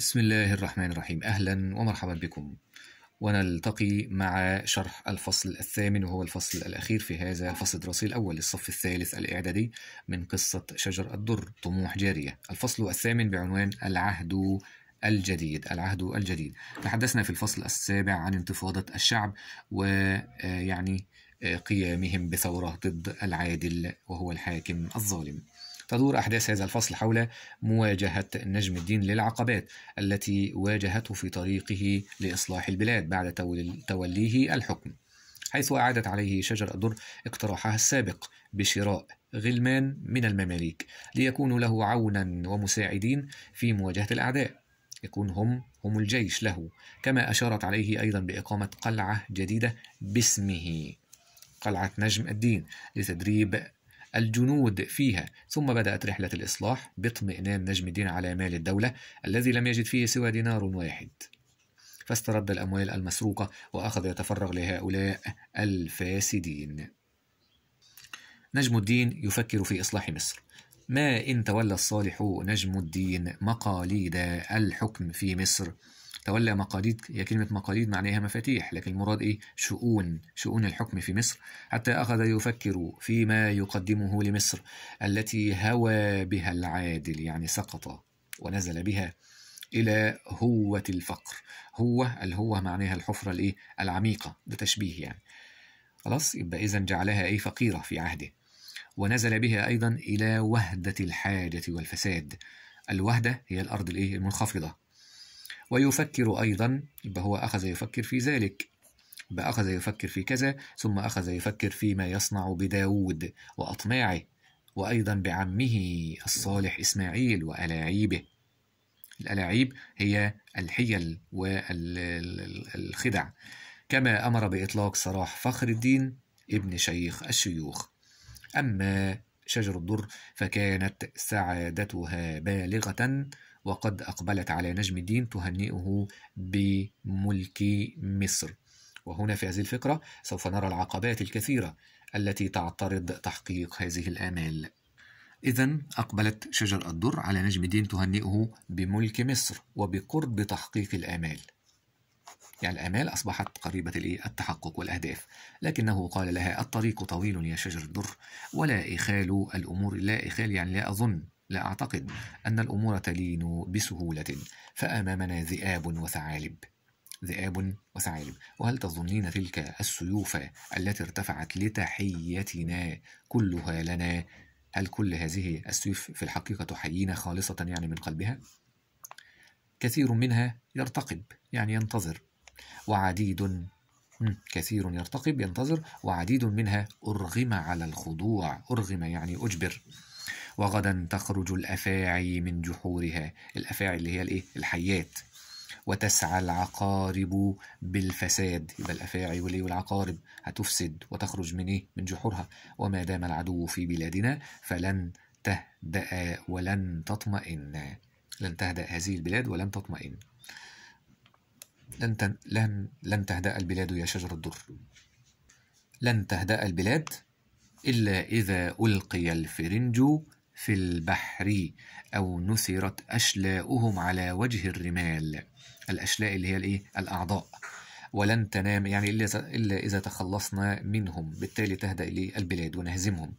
بسم الله الرحمن الرحيم أهلا ومرحبا بكم ونلتقي مع شرح الفصل الثامن وهو الفصل الأخير في هذا الفصل الدراسي الأول للصف الثالث الإعدادي من قصة شجر الدر طموح جارية الفصل الثامن بعنوان العهد الجديد العهد الجديد تحدثنا في الفصل السابع عن انتفاضة الشعب ويعني آه، آه، قيامهم بثورة ضد العادل وهو الحاكم الظالم تدور أحداث هذا الفصل حول مواجهة نجم الدين للعقبات التي واجهته في طريقه لإصلاح البلاد بعد توليه الحكم حيث أعادت عليه شجر الدر اقتراحها السابق بشراء غلمان من المماليك ليكونوا له عونا ومساعدين في مواجهة الأعداء يكون هم هم الجيش له كما أشارت عليه أيضا بإقامة قلعة جديدة باسمه قلعة نجم الدين لتدريب الجنود فيها ثم بدأت رحلة الإصلاح باطمئنان نجم الدين على مال الدولة الذي لم يجد فيه سوى دينار واحد فاسترد الأموال المسروقة وأخذ يتفرغ لهؤلاء الفاسدين نجم الدين يفكر في إصلاح مصر ما إن تولى الصالح نجم الدين مقاليد الحكم في مصر تولى مقاليد هي كلمة مقاليد معناها مفاتيح لكن المراد إيه شؤون شؤون الحكم في مصر حتى أخذ يفكر فيما يقدمه لمصر التي هوى بها العادل يعني سقط ونزل بها إلى هوة الفقر هو الهوة معناها الحفرة الإيه العميقة ده تشبيه يعني خلاص يبقى إذا جعلها أي فقيرة في عهده ونزل بها أيضا إلى وهدة الحاجة والفساد الوهدة هي الأرض الإيه المنخفضة ويفكر أيضا يبقى هو أخذ يفكر في ذلك يبقى أخذ يفكر في كذا ثم أخذ يفكر فيما يصنع بداود وأطماعه وأيضا بعمه الصالح إسماعيل وألاعيبه الألاعيب هي الحيل والخدع كما أمر بإطلاق سراح فخر الدين ابن شيخ الشيوخ أما شجر الدر فكانت سعادتها بالغة وقد أقبلت على نجم الدين تهنئه بملك مصر وهنا في هذه الفكرة سوف نرى العقبات الكثيرة التي تعترض تحقيق هذه الآمال إذا أقبلت شجر الدر على نجم الدين تهنئه بملك مصر وبقرب تحقيق الآمال يعني الآمال أصبحت قريبة التحقق والأهداف لكنه قال لها الطريق طويل يا شجر الدر ولا إخال الأمور لا إخال يعني لا أظن لا أعتقد أن الأمور تلين بسهولة فأمامنا ذئاب وثعالب ذئاب وثعالب وهل تظنين تلك السيوف التي ارتفعت لتحيتنا كلها لنا هل كل هذه السيوف في الحقيقة تحيينا خالصة يعني من قلبها؟ كثير منها يرتقب يعني ينتظر وعديد كثير يرتقب ينتظر وعديد منها أرغم على الخضوع أرغم يعني أجبر وغدا تخرج الأفاعي من جحورها الأفاعي اللي هي الإيه؟ الحيات وتسعى العقارب بالفساد يبقى الافاعي والايه والعقارب هتفسد وتخرج من ايه من جحورها وما دام العدو في بلادنا فلن تهدأ ولن تطمئن لن تهدأ هذه البلاد ولن تطمئن لن تن... لن لن تهدأ البلاد يا شجر الدر لن تهدأ البلاد إلا إذا ألقي الفرنج في البحر أو نثرت أشلاؤهم على وجه الرمال الأشلاء اللي هي الإيه؟ الأعضاء ولن تنام يعني إلا إذا تخلصنا منهم بالتالي تهدأ إلي البلاد ونهزمهم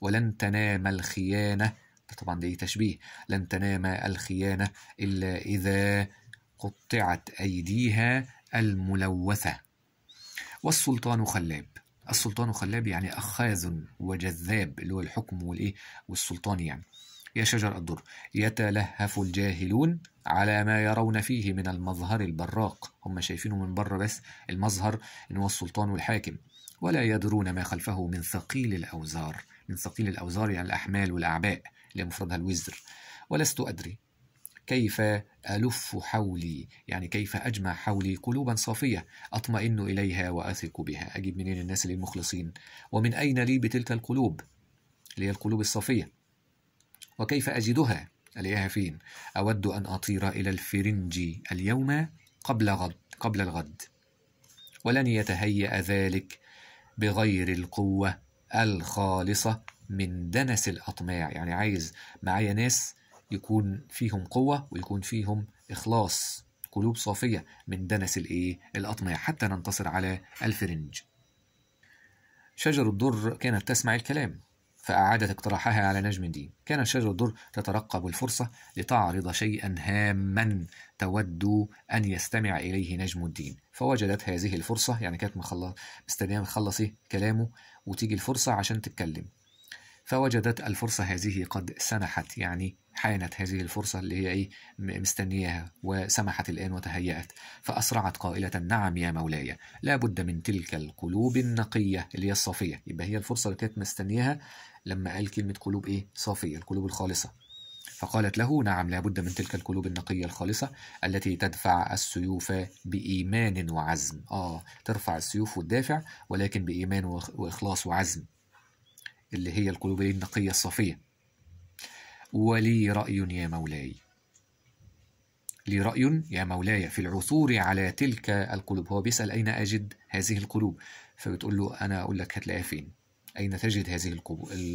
ولن تنام الخيانة طبعا ده تشبيه لن تنام الخيانة إلا إذا قطعت أيديها الملوثة والسلطان خلاب السلطان خلاب يعني أخاذ وجذاب اللي هو الحكم والإيه والسلطان يعني يا شجر الدر يتلهف الجاهلون على ما يرون فيه من المظهر البراق هم شايفينه من بره بس المظهر ان هو السلطان والحاكم ولا يدرون ما خلفه من ثقيل الاوزار من ثقيل الاوزار يعني الاحمال والاعباء اللي مفردها الوزر ولست ادري كيف ألف حولي يعني كيف أجمع حولي قلوبا صافية أطمئن إليها وأثق بها أجيب منين الناس اللي المخلصين ومن أين لي بتلك القلوب اللي هي القلوب الصافية وكيف أجدها ألاقيها فين أود أن أطير إلى الفرنج اليوم قبل غد قبل الغد ولن يتهيأ ذلك بغير القوة الخالصة من دنس الأطماع يعني عايز معايا ناس يكون فيهم قوة ويكون فيهم إخلاص قلوب صافية من دنس الإيه؟ الأطماع حتى ننتصر على الفرنج شجر الدر كانت تسمع الكلام فأعادت اقتراحها على نجم الدين كان شجر الدر تترقب الفرصة لتعرض شيئا هاما تود أن يستمع إليه نجم الدين فوجدت هذه الفرصة يعني كانت مستنية مخلص كلامه وتيجي الفرصة عشان تتكلم فوجدت الفرصة هذه قد سنحت يعني حانت هذه الفرصة اللي هي إيه مستنياها وسمحت الآن وتهيأت فأسرعت قائلة نعم يا مولاي لا بد من تلك القلوب النقية اللي هي الصافية يبقى هي الفرصة اللي كانت مستنياها لما قال كلمة قلوب إيه صافية القلوب الخالصة فقالت له نعم لا بد من تلك القلوب النقية الخالصة التي تدفع السيوف بإيمان وعزم آه ترفع السيوف والدافع ولكن بإيمان وإخلاص وعزم اللي هي القلوب النقية الصافية ولي رأي يا مولاي لي رأي يا مولاي في العثور على تلك القلوب هو بيسأل أين أجد هذه القلوب فبتقول له أنا أقول لك هتلاقيها فين أين تجد هذه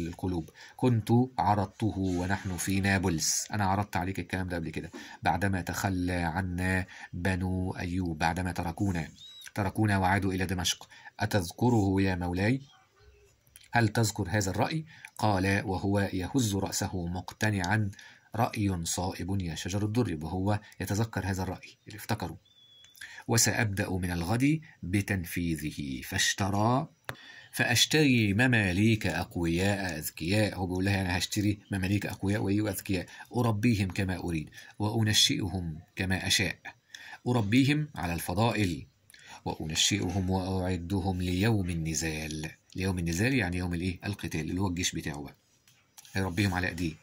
القلوب كنت عرضته ونحن في نابلس أنا عرضت عليك الكلام ده قبل كده بعدما تخلى عنا بنو أيوب بعدما تركونا تركونا وعادوا إلى دمشق أتذكره يا مولاي هل تذكر هذا الرأي؟ قال وهو يهز رأسه مقتنعا رأي صائب يا شجر الدر وهو يتذكر هذا الرأي اللي افتكره وسأبدأ من الغد بتنفيذه فاشترى فاشتري مماليك اقوياء اذكياء هو بيقول لها أنا هشتري مماليك اقوياء واذكياء اربيهم كما اريد وانشئهم كما اشاء اربيهم على الفضائل وانشئهم واعدهم ليوم النزال ليوم النزال يعني يوم الايه القتال اللي هو الجيش بتاعه بقى هيربيهم على ايديه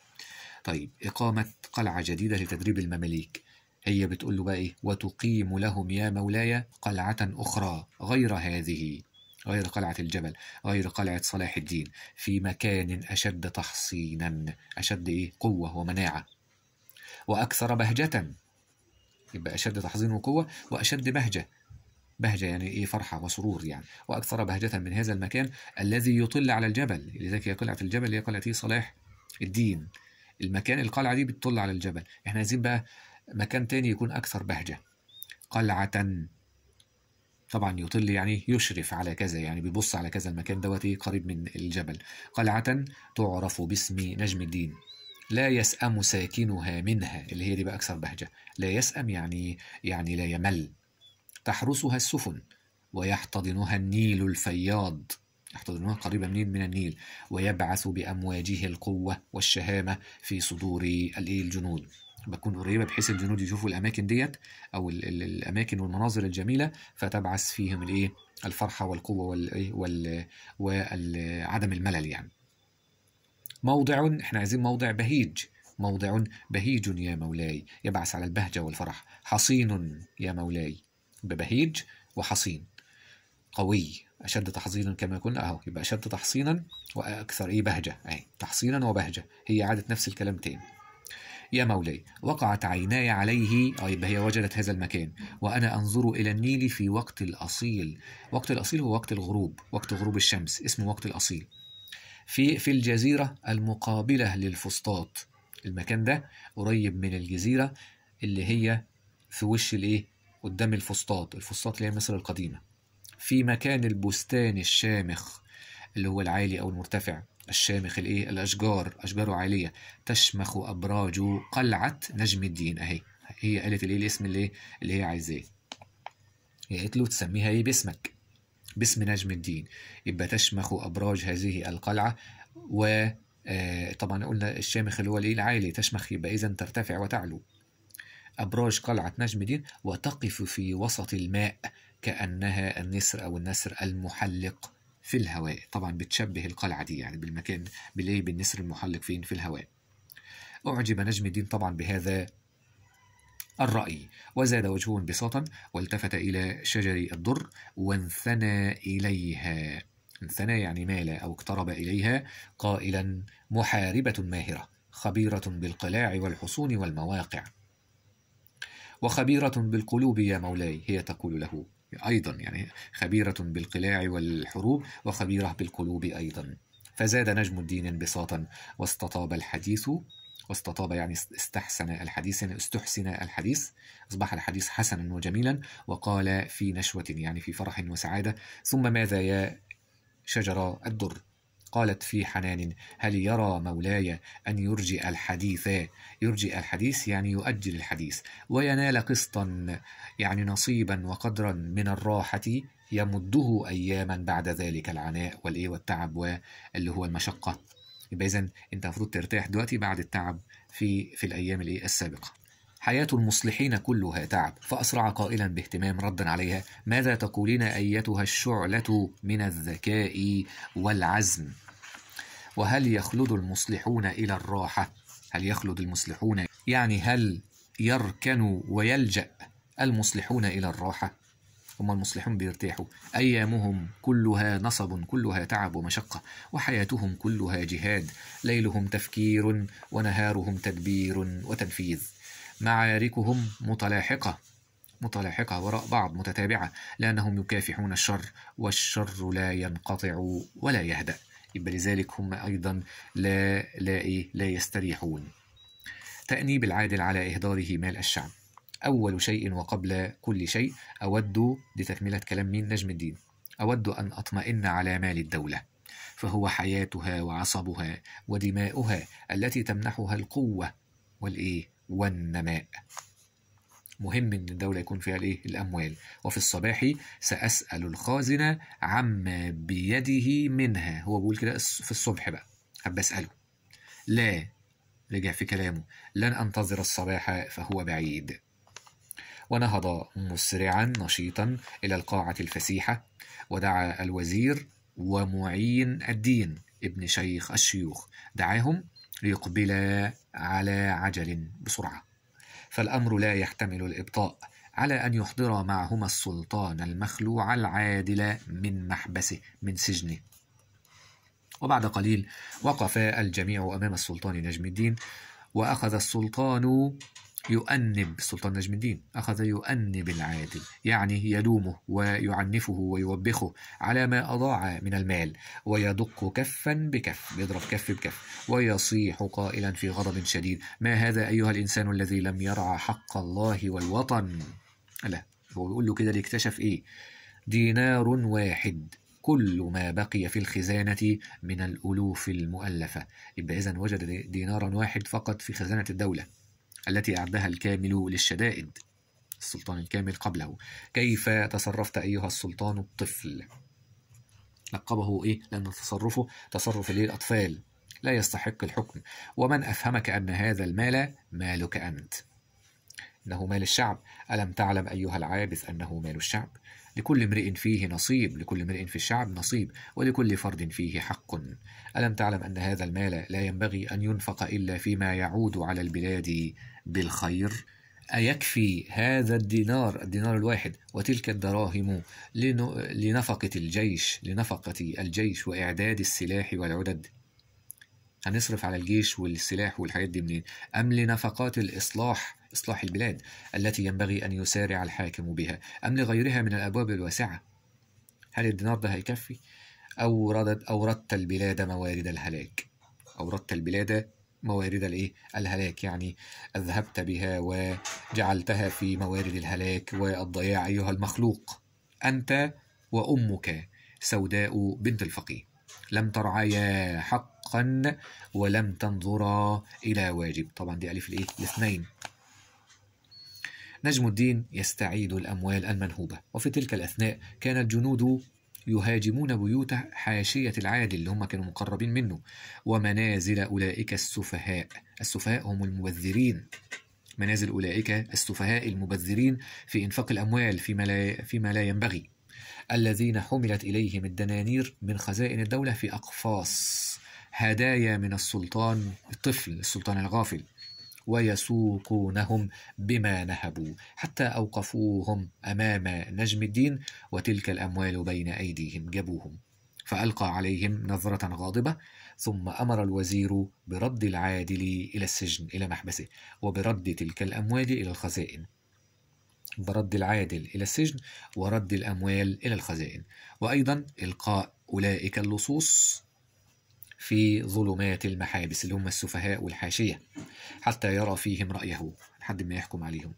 طيب إقامة قلعة جديدة لتدريب المماليك هي بتقول له بقى إيه وتقيم لهم يا مولاي قلعة أخرى غير هذه غير قلعة الجبل غير قلعة صلاح الدين في مكان أشد تحصينا أشد إيه قوة ومناعة وأكثر بهجة يبقى أشد تحصين وقوة وأشد بهجة بهجة يعني إيه فرحة وسرور يعني وأكثر بهجة من هذا المكان الذي يطل على الجبل لذلك هي قلعة الجبل هي قلعة صلاح الدين المكان القلعة دي بتطل على الجبل احنا عايزين بقى مكان تاني يكون أكثر بهجة قلعة طبعا يطل يعني يشرف على كذا يعني بيبص على كذا المكان دوت إيه، قريب من الجبل قلعة تعرف باسم نجم الدين لا يسأم ساكنها منها اللي هي دي بقى أكثر بهجة لا يسأم يعني يعني لا يمل تحرسها السفن ويحتضنها النيل الفياض يحتضنها قريبا منين من النيل ويبعث بأمواجه القوة والشهامة في صدور الجنود بكون قريبة بحيث الجنود يشوفوا الأماكن ديت أو الـ الـ الأماكن والمناظر الجميلة فتبعث فيهم الإيه الفرحة والقوة والإيه وال إيه؟ وعدم الملل يعني موضع احنا عايزين موضع بهيج موضع بهيج يا مولاي يبعث على البهجة والفرح حصين يا مولاي ببهيج وحصين قوي أشد تحصينا كما قلنا أهو يبقى أشد تحصينا وأكثر إيه بهجة أهي تحصينا وبهجة هي عادت نفس الكلام تاني يا مولاي وقعت عيناي عليه أه يبقى هي وجدت هذا المكان وأنا أنظر إلى النيل في وقت الأصيل وقت الأصيل هو وقت الغروب وقت غروب الشمس اسمه وقت الأصيل في في الجزيرة المقابلة للفسطاط المكان ده قريب من الجزيرة اللي هي في وش الايه قدام الفسطاط الفسطاط اللي هي مصر القديمة في مكان البستان الشامخ اللي هو العالي أو المرتفع الشامخ الايه الاشجار اشجاره عاليه تشمخ ابراج قلعه نجم الدين اهي هي قالت الايه الاسم اللي إيه؟ اللي هي عايزاه هي قالت له تسميها ايه باسمك باسم نجم الدين يبقى تشمخ ابراج هذه القلعه و آه، طبعا قلنا الشامخ اللي هو الايه العالي تشمخ يبقى اذا ترتفع وتعلو أبراج قلعة نجم الدين وتقف في وسط الماء كأنها النسر أو النسر المحلق في الهواء طبعا بتشبه القلعة دي يعني بالمكان بالإيه بالنسر المحلق فين في الهواء أعجب نجم الدين طبعا بهذا الرأي وزاد وجهه انبساطا والتفت إلى شجر الضر وانثنى إليها انثنى يعني مال أو اقترب إليها قائلا محاربة ماهرة خبيرة بالقلاع والحصون والمواقع وخبيرة بالقلوب يا مولاي هي تقول له أيضا يعني خبيرة بالقلاع والحروب وخبيرة بالقلوب أيضا فزاد نجم الدين انبساطا واستطاب الحديث واستطاب يعني استحسن الحديث يعني استحسن الحديث أصبح الحديث حسنا وجميلا وقال في نشوة يعني في فرح وسعادة ثم ماذا يا شجرة الدر قالت في حنان هل يرى مولاي أن يرجئ الحديث يرجئ الحديث يعني يؤجل الحديث وينال قسطا يعني نصيبا وقدرا من الراحة يمده أياما بعد ذلك العناء والإيه والتعب واللي هو المشقة يبقى إذا أنت المفروض ترتاح دلوقتي بعد التعب في في الأيام الإيه السابقة حياة المصلحين كلها تعب فأسرع قائلا باهتمام ردا عليها ماذا تقولين أيتها الشعلة من الذكاء والعزم وهل يخلد المصلحون إلى الراحة هل يخلد المصلحون يعني هل يركن ويلجأ المصلحون إلى الراحة هم المصلحون بيرتاحوا أيامهم كلها نصب كلها تعب ومشقة وحياتهم كلها جهاد ليلهم تفكير ونهارهم تدبير وتنفيذ معاركهم متلاحقة متلاحقة وراء بعض متتابعة لأنهم يكافحون الشر والشر لا ينقطع ولا يهدأ يبقى لذلك هم أيضا لا لا إيه لا يستريحون تأنيب العادل على إهداره مال الشعب أول شيء وقبل كل شيء أود لتكملة كلام مين نجم الدين أود أن أطمئن على مال الدولة فهو حياتها وعصبها ودماؤها التي تمنحها القوة والإيه والنماء مهم ان الدوله يكون فيها الايه الاموال وفي الصباح ساسال الخازن عما بيده منها هو بيقول كده في الصبح بقى اساله لا رجع في كلامه لن انتظر الصباح فهو بعيد ونهض مسرعا نشيطا الى القاعه الفسيحه ودعا الوزير ومعين الدين ابن شيخ الشيوخ دعاهم ليقبلا على عجل بسرعة فالأمر لا يحتمل الإبطاء على أن يحضر معهما السلطان المخلوع العادل من محبسه من سجنه وبعد قليل وقف الجميع أمام السلطان نجم الدين وأخذ السلطان يؤنب سلطان نجم الدين أخذ يؤنب العادل يعني يلومه ويعنفه ويوبخه على ما أضاع من المال ويدق كفا بكف يضرب كف بكف ويصيح قائلا في غضب شديد ما هذا أيها الإنسان الذي لم يرعى حق الله والوطن لا هو بيقول له كده ليكتشف إيه دينار واحد كل ما بقي في الخزانة من الألوف المؤلفة يبقى إذا وجد دينارا واحد فقط في خزانة الدولة التي أعدها الكامل للشدائد السلطان الكامل قبله كيف تصرفت أيها السلطان الطفل لقبه إيه لأن تصرفه تصرف للأطفال لا يستحق الحكم ومن أفهمك أن هذا المال مالك أنت إنه مال الشعب ألم تعلم أيها العابث أنه مال الشعب لكل امرئ فيه نصيب لكل امرئ في الشعب نصيب ولكل فرد فيه حق ألم تعلم أن هذا المال لا ينبغي أن ينفق إلا فيما يعود على البلاد بالخير أيكفي هذا الدينار الدينار الواحد وتلك الدراهم لنفقة الجيش لنفقة الجيش وإعداد السلاح والعدد هنصرف على الجيش والسلاح والحاجات دي منين أم لنفقات الإصلاح إصلاح البلاد التي ينبغي أن يسارع الحاكم بها أم لغيرها من الأبواب الواسعة هل الدينار ده هيكفي أوردت أوردت البلاد موارد الهلاك أوردت البلاد موارد الايه الهلاك يعني اذهبت بها وجعلتها في موارد الهلاك والضياع ايها المخلوق انت وامك سوداء بنت الفقيه لم ترعيا حقا ولم تنظرا الى واجب طبعا دي الف الايه الاثنين نجم الدين يستعيد الأموال المنهوبة وفي تلك الأثناء كانت جنود يهاجمون بيوت حاشية العادل اللي هم كانوا مقربين منه ومنازل أولئك السفهاء السفهاء هم المبذرين منازل أولئك السفهاء المبذرين في إنفاق الأموال فيما لا, فيما لا ينبغي الذين حملت إليهم الدنانير من خزائن الدولة في أقفاص هدايا من السلطان الطفل السلطان الغافل ويسوقونهم بما نهبوا حتى أوقفوهم أمام نجم الدين وتلك الأموال بين أيديهم جابوهم فألقى عليهم نظرة غاضبة ثم أمر الوزير برد العادل إلى السجن إلى محبسه وبرد تلك الأموال إلى الخزائن برد العادل إلى السجن ورد الأموال إلى الخزائن وأيضا إلقاء أولئك اللصوص في ظلمات المحابس اللي هم السفهاء والحاشية حتى يرى فيهم رأيه لحد ما يحكم عليهم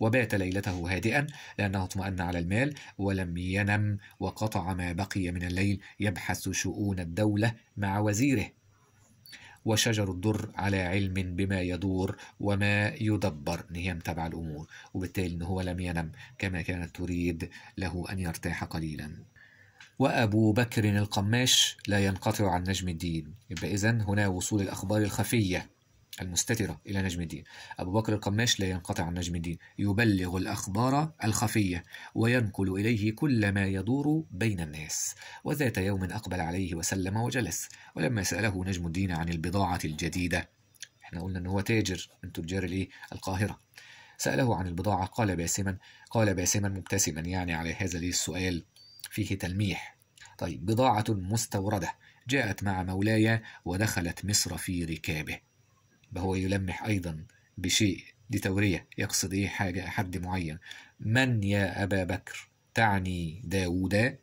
وبات ليلته هادئا لأنه اطمأن على المال ولم ينم وقطع ما بقي من الليل يبحث شؤون الدولة مع وزيره وشجر الدر على علم بما يدور وما يدبر ان هي متابعه الامور وبالتالي ان هو لم ينم كما كانت تريد له ان يرتاح قليلا وأبو بكر القماش لا ينقطع عن نجم الدين يبقى إذا هنا وصول الأخبار الخفية المستترة إلى نجم الدين أبو بكر القماش لا ينقطع عن نجم الدين يبلغ الأخبار الخفية وينقل إليه كل ما يدور بين الناس وذات يوم أقبل عليه وسلم وجلس ولما سأله نجم الدين عن البضاعة الجديدة احنا قلنا أنه هو تاجر من تجار الإيه؟ القاهرة سأله عن البضاعة قال باسما قال باسما مبتسما يعني على هذا السؤال فيه تلميح طيب بضاعة مستوردة جاءت مع مولاي ودخلت مصر في ركابه فهو يلمح أيضا بشيء دي تورية يقصد إيه حاجة حد معين من يا أبا بكر تعني داودا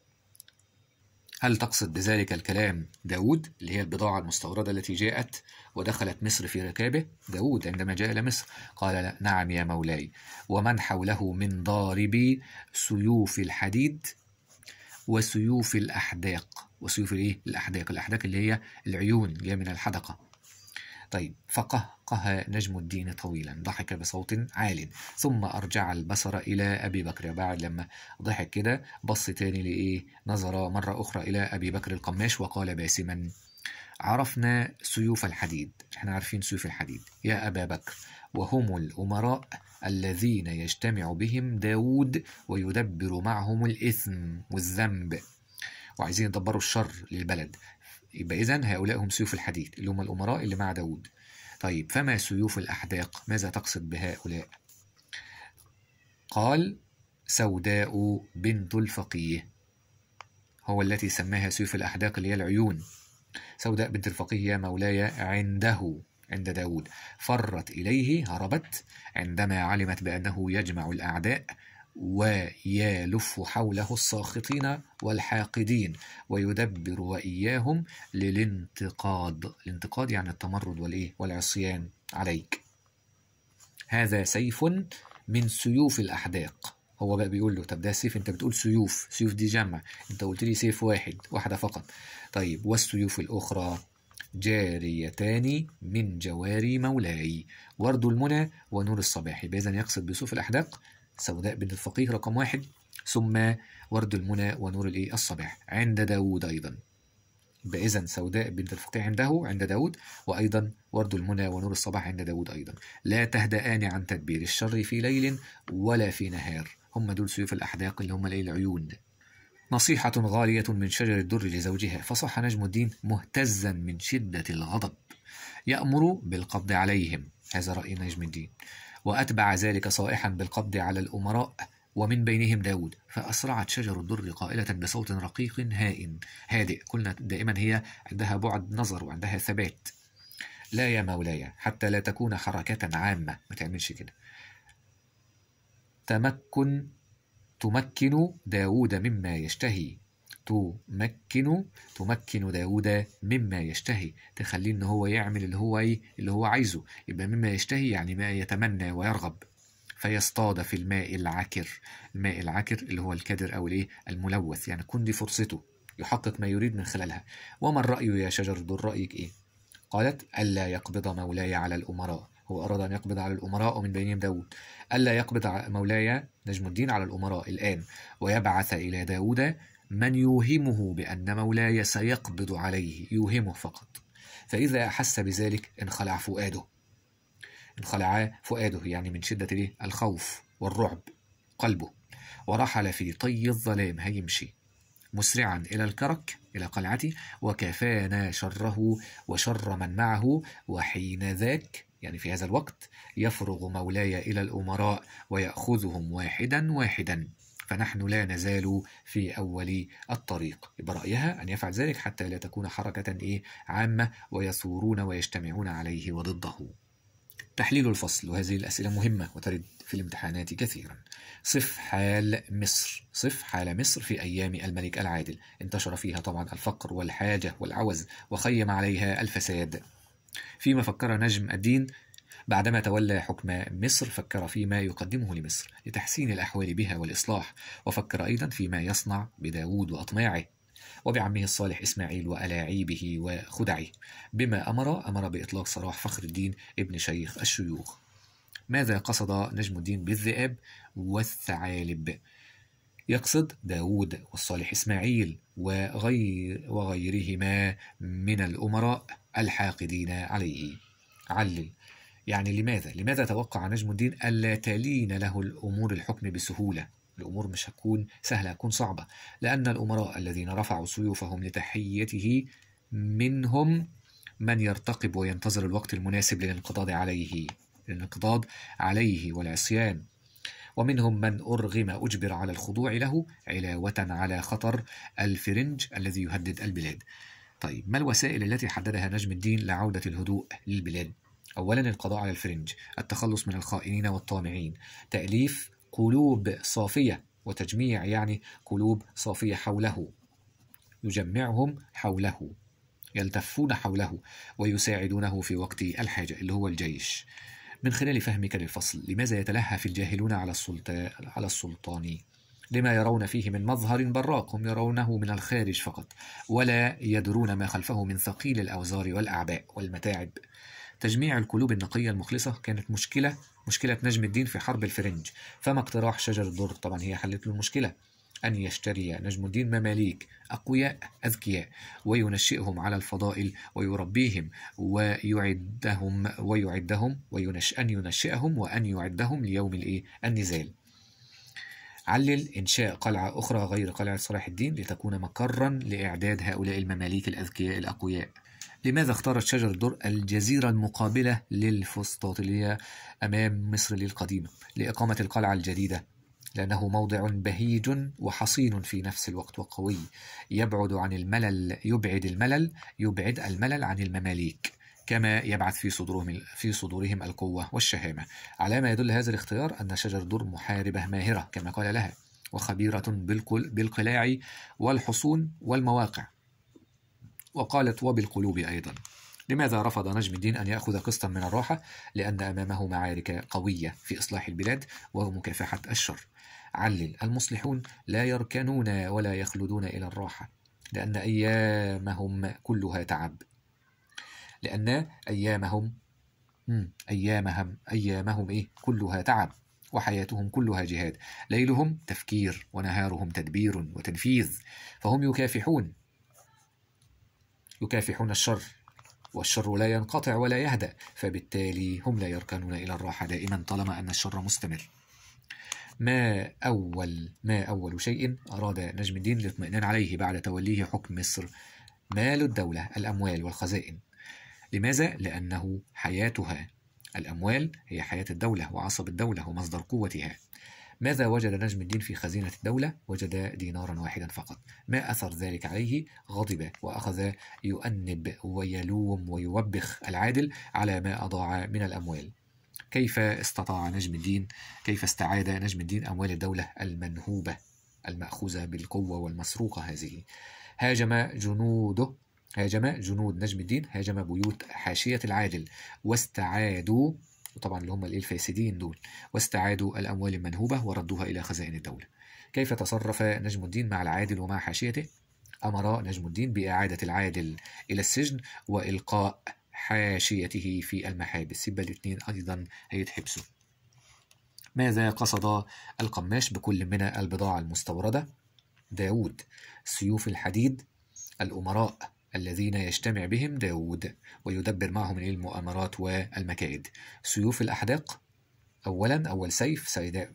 هل تقصد بذلك الكلام داود اللي هي البضاعة المستوردة التي جاءت ودخلت مصر في ركابه داود عندما جاء إلى مصر قال نعم يا مولاي ومن حوله من ضاربي سيوف الحديد وسيوف الأحداق وسيوف الإيه؟ الأحداق الأحداق اللي هي العيون اللي هي من الحدقة طيب فقهقه نجم الدين طويلا ضحك بصوت عال ثم أرجع البصر إلى أبي بكر بعد لما ضحك كده بص تاني لإيه نظر مرة أخرى إلى أبي بكر القماش وقال باسما عرفنا سيوف الحديد احنا عارفين سيوف الحديد يا أبا بكر وهم الأمراء الذين يجتمع بهم داود ويدبر معهم الإثم والذنب وعايزين يدبروا الشر للبلد يبقى إذا هؤلاء هم سيوف الحديد اللي هم الأمراء اللي مع داود طيب فما سيوف الأحداق ماذا تقصد بهؤلاء قال سوداء بنت الفقيه هو التي سماها سيوف الأحداق اللي هي العيون سوداء بنت الفقيه يا مولاي عنده عند داود فرت إليه هربت عندما علمت بأنه يجمع الأعداء ويلف حوله الساخطين والحاقدين ويدبر وإياهم للانتقاد الانتقاد يعني التمرد والإيه؟ والعصيان عليك هذا سيف من سيوف الأحداق هو بقى بيقول له طب ده سيف انت بتقول سيوف سيوف دي جمع انت قلت لي سيف واحد واحده فقط طيب والسيوف الاخرى جاريتان من جواري مولاي ورد المنى ونور الصباح بهذا يقصد بسوف الأحداق سوداء بنت الفقيه رقم واحد ثم ورد المنى ونور الإيه الصباح عند داود أيضا بإذن سوداء بنت الفقيه عنده عند داود وأيضا ورد المنى ونور الصباح عند داود أيضا لا تهدآن عن تدبير الشر في ليل ولا في نهار هم دول سيوف الأحداق اللي هم العيون نصيحة غالية من شجر الدر لزوجها فصح نجم الدين مهتزا من شدة الغضب يأمر بالقبض عليهم هذا رأي نجم الدين وأتبع ذلك صائحا بالقبض على الأمراء ومن بينهم داود فأسرعت شجر الدر قائلة بصوت رقيق هائن هادئ قلنا دائما هي عندها بعد نظر وعندها ثبات لا يا مولاي حتى لا تكون حركة عامة ما تعملش كده تمكن تمكن داود مما يشتهي تمكن تمكن داود مما يشتهي تخليه ان هو يعمل اللي هو ايه اللي هو عايزه يبقى مما يشتهي يعني ما يتمنى ويرغب فيصطاد في الماء العكر الماء العكر اللي هو الكدر او الايه الملوث يعني تكون دي فرصته يحقق ما يريد من خلالها وما الرأي يا شجر ذو رايك ايه قالت ألا يقبض مولاي على الأمراء هو أراد أن يقبض على الأمراء ومن بينهم داود ألا يقبض مولاي نجم الدين على الأمراء الآن ويبعث إلى داود من يوهمه بأن مولاي سيقبض عليه يوهمه فقط فإذا أحس بذلك انخلع فؤاده انخلع فؤاده يعني من شدة إيه؟ الخوف والرعب قلبه ورحل في طي الظلام هيمشي مسرعا إلى الكرك إلى قلعته وكفانا شره وشر من معه وحين ذاك يعني في هذا الوقت يفرغ مولاي إلى الأمراء ويأخذهم واحدا واحدا فنحن لا نزال في أول الطريق برأيها أن يفعل ذلك حتى لا تكون حركة إيه عامة ويثورون ويجتمعون عليه وضده تحليل الفصل وهذه الأسئلة مهمة وترد في الامتحانات كثيرا صف حال مصر صف حال مصر في أيام الملك العادل انتشر فيها طبعا الفقر والحاجة والعوز وخيم عليها الفساد فيما فكر نجم الدين بعدما تولى حكم مصر فكر فيما يقدمه لمصر لتحسين الأحوال بها والإصلاح وفكر أيضا فيما يصنع بداود وأطماعه وبعمه الصالح إسماعيل وألاعيبه وخدعه بما أمر أمر بإطلاق سراح فخر الدين ابن شيخ الشيوخ ماذا قصد نجم الدين بالذئاب والثعالب يقصد داود والصالح إسماعيل وغير وغيرهما من الأمراء الحاقدين عليه علل يعني لماذا؟ لماذا توقع نجم الدين ألا تلين له الأمور الحكم بسهولة؟ الأمور مش هتكون سهلة هتكون صعبة لأن الأمراء الذين رفعوا سيوفهم لتحيته منهم من يرتقب وينتظر الوقت المناسب للانقضاض عليه للانقضاض عليه والعصيان ومنهم من أرغم أجبر على الخضوع له علاوة على خطر الفرنج الذي يهدد البلاد طيب ما الوسائل التي حددها نجم الدين لعودة الهدوء للبلاد؟ أولا القضاء على الفرنج التخلص من الخائنين والطامعين تأليف قلوب صافية وتجميع يعني قلوب صافية حوله يجمعهم حوله يلتفون حوله ويساعدونه في وقت الحاجة اللي هو الجيش من خلال فهمك للفصل لماذا يتلهف الجاهلون على, على السلطان لما يرون فيه من مظهر براق هم يرونه من الخارج فقط ولا يدرون ما خلفه من ثقيل الأوزار والأعباء والمتاعب تجميع القلوب النقية المخلصة كانت مشكلة مشكلة نجم الدين في حرب الفرنج فما اقتراح شجر الدر طبعا هي حلت له المشكلة أن يشتري نجم الدين مماليك أقوياء أذكياء وينشئهم على الفضائل ويربيهم ويعدهم ويعدهم وينش أن ينشئهم وأن يعدهم ليوم الإيه النزال علل إنشاء قلعة أخرى غير قلعة صلاح الدين لتكون مقرا لإعداد هؤلاء المماليك الأذكياء الأقوياء لماذا اختارت شجر الدر الجزيرة المقابلة للفسطاطلية أمام مصر القديمة لإقامة القلعة الجديدة لأنه موضع بهيج وحصين في نفس الوقت وقوي يبعد عن الملل يبعد الملل يبعد الملل عن المماليك كما يبعث في صدورهم في صدورهم القوة والشهامة على ما يدل هذا الاختيار أن شجر در محاربة ماهرة كما قال لها وخبيرة بالقلاع والحصون والمواقع وقالت وبالقلوب أيضا لماذا رفض نجم الدين أن يأخذ قسطا من الراحة؟ لأن أمامه معارك قوية في إصلاح البلاد ومكافحة الشر علل المصلحون لا يركنون ولا يخلدون إلى الراحة لأن أيامهم كلها تعب لأن أيامهم أيامهم أيامهم إيه كلها تعب وحياتهم كلها جهاد ليلهم تفكير ونهارهم تدبير وتنفيذ فهم يكافحون يكافحون الشر والشر لا ينقطع ولا يهدأ فبالتالي هم لا يركنون إلى الراحة دائما طالما أن الشر مستمر ما أول ما أول شيء أراد نجم الدين الاطمئنان عليه بعد توليه حكم مصر مال الدولة الأموال والخزائن لماذا؟ لأنه حياتها الأموال هي حياة الدولة وعصب الدولة ومصدر قوتها ماذا وجد نجم الدين في خزينة الدولة؟ وجد دينارا واحدا فقط ما أثر ذلك عليه؟ غضب وأخذ يؤنب ويلوم ويوبخ العادل على ما أضاع من الأموال كيف استطاع نجم الدين كيف استعاد نجم الدين أموال الدولة المنهوبة المأخوذة بالقوة والمسروقة هذه هاجم جنوده هاجم جنود نجم الدين هاجم بيوت حاشية العادل واستعادوا وطبعا اللي هم الفاسدين دول واستعادوا الأموال المنهوبة وردوها إلى خزائن الدولة كيف تصرف نجم الدين مع العادل ومع حاشيته؟ أمر نجم الدين بإعادة العادل إلى السجن وإلقاء حاشيته في المحابس يبقى الاثنين أيضا هيتحبسوا ماذا قصد القماش بكل من البضاعة المستوردة؟ داود سيوف الحديد الأمراء الذين يجتمع بهم داود ويدبر معهم المؤامرات والمكائد سيوف الأحداق أولا أول سيف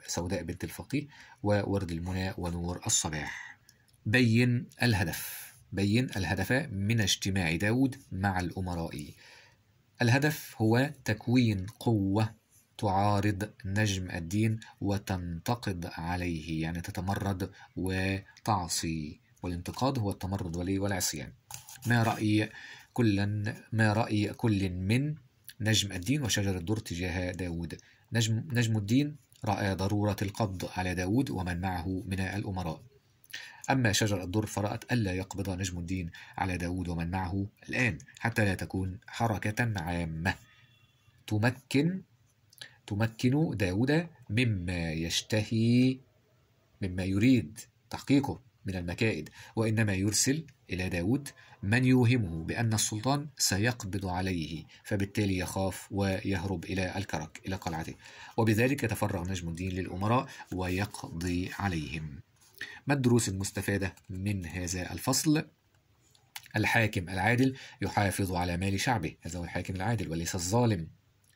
سوداء بنت الفقيه وورد المنى ونور الصباح بين الهدف بين الهدف من اجتماع داود مع الأمراء الهدف هو تكوين قوة تعارض نجم الدين وتنتقد عليه يعني تتمرد وتعصي والانتقاد هو التمرد والعصيان ما رأي كلا ما رأي كل من نجم الدين وشجر الدر تجاه داود نجم, نجم الدين رأى ضرورة القبض على داود ومن معه من الأمراء أما شجر الدر فرأت ألا يقبض نجم الدين على داود ومن معه الآن حتى لا تكون حركة عامة تمكن تمكن داود مما يشتهي مما يريد تحقيقه من المكائد وإنما يرسل إلى داود من يوهمه بأن السلطان سيقبض عليه فبالتالي يخاف ويهرب إلى الكرك إلى قلعته وبذلك يتفرغ نجم الدين للأمراء ويقضي عليهم ما الدروس المستفادة من هذا الفصل؟ الحاكم العادل يحافظ على مال شعبه هذا هو الحاكم العادل وليس الظالم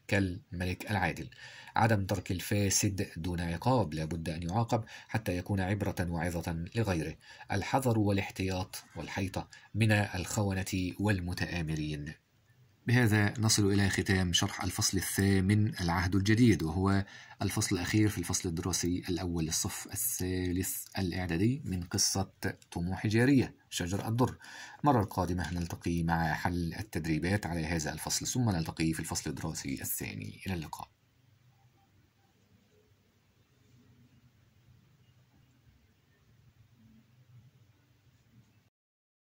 كالملك العادل عدم ترك الفاسد دون عقاب لابد أن يعاقب حتى يكون عبرة وعظة لغيره الحذر والاحتياط والحيطة من الخونة والمتآمرين بهذا نصل إلى ختام شرح الفصل الثامن العهد الجديد وهو الفصل الأخير في الفصل الدراسي الأول للصف الثالث الإعدادي من قصة طموح جارية شجر الضر المرة القادمة نلتقي مع حل التدريبات على هذا الفصل ثم نلتقي في الفصل الدراسي الثاني إلى اللقاء